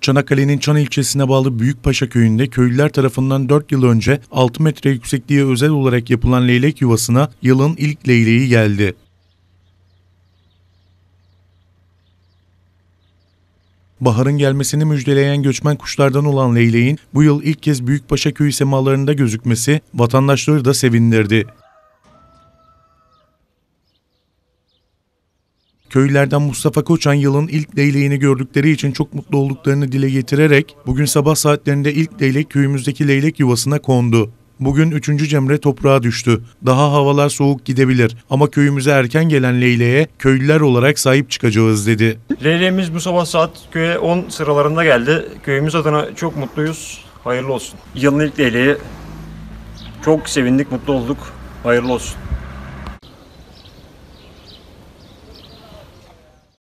Çanakkale'nin Çan ilçesine bağlı Büyükpaşa köyünde köylüler tarafından 4 yıl önce 6 metre yüksekliğe özel olarak yapılan leylek yuvasına yılın ilk leyleği geldi. Baharın gelmesini müjdeleyen göçmen kuşlardan olan leyleğin bu yıl ilk kez Büyükpaşa köyü semalarında gözükmesi vatandaşları da sevindirdi. Köylülerden Mustafa Koçan yılın ilk leyleğini gördükleri için çok mutlu olduklarını dile getirerek bugün sabah saatlerinde ilk leylek köyümüzdeki leylek yuvasına kondu. Bugün 3. Cemre toprağa düştü. Daha havalar soğuk gidebilir ama köyümüze erken gelen Leyle'ye köylüler olarak sahip çıkacağız dedi. Leyleğimiz bu sabah saat köye 10 sıralarında geldi. Köyümüz adına çok mutluyuz. Hayırlı olsun. Yılın ilk Leyleği çok sevindik, mutlu olduk. Hayırlı olsun.